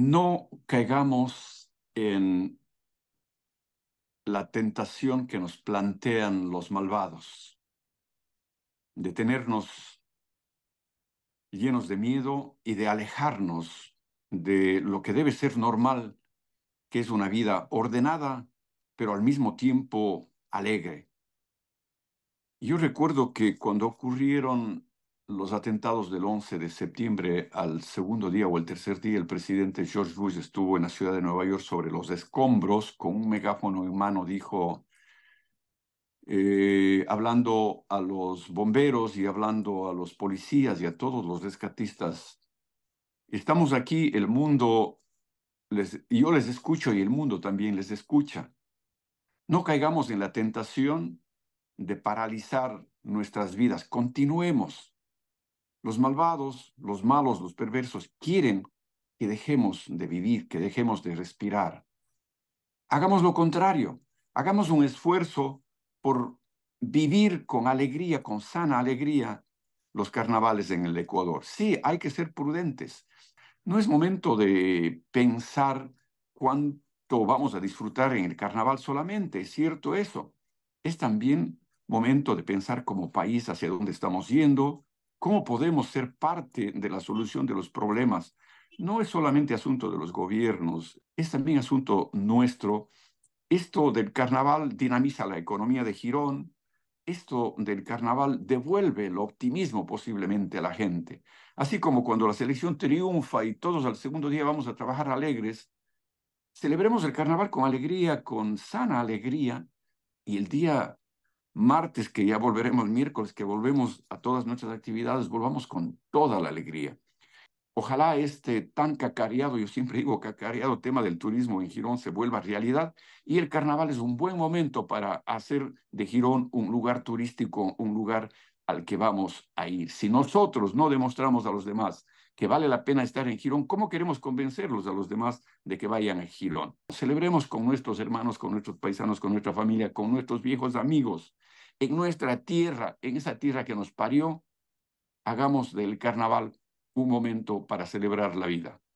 no caigamos en la tentación que nos plantean los malvados, de tenernos llenos de miedo y de alejarnos de lo que debe ser normal, que es una vida ordenada, pero al mismo tiempo alegre. Yo recuerdo que cuando ocurrieron los atentados del 11 de septiembre al segundo día o el tercer día, el presidente George Bush estuvo en la ciudad de Nueva York sobre los escombros, con un megáfono en mano, dijo, eh, hablando a los bomberos y hablando a los policías y a todos los rescatistas, estamos aquí, el mundo, les, yo les escucho y el mundo también les escucha. No caigamos en la tentación de paralizar nuestras vidas, continuemos los malvados, los malos, los perversos quieren que dejemos de vivir, que dejemos de respirar. Hagamos lo contrario, hagamos un esfuerzo por vivir con alegría, con sana alegría, los carnavales en el Ecuador. Sí, hay que ser prudentes. No es momento de pensar cuánto vamos a disfrutar en el carnaval solamente, es cierto eso. Es también momento de pensar como país hacia dónde estamos yendo, ¿Cómo podemos ser parte de la solución de los problemas? No es solamente asunto de los gobiernos, es también asunto nuestro. Esto del carnaval dinamiza la economía de Girón, esto del carnaval devuelve el optimismo posiblemente a la gente. Así como cuando la selección triunfa y todos al segundo día vamos a trabajar alegres, celebremos el carnaval con alegría, con sana alegría, y el día martes, que ya volveremos miércoles, que volvemos a todas nuestras actividades, volvamos con toda la alegría ojalá este tan cacareado, yo siempre digo cacareado tema del turismo en Girón se vuelva realidad y el carnaval es un buen momento para hacer de Girón un lugar turístico, un lugar al que vamos a ir. Si nosotros no demostramos a los demás que vale la pena estar en Girón, ¿cómo queremos convencerlos a los demás de que vayan a Girón? Celebremos con nuestros hermanos, con nuestros paisanos, con nuestra familia, con nuestros viejos amigos, en nuestra tierra, en esa tierra que nos parió, hagamos del carnaval un momento para celebrar la vida.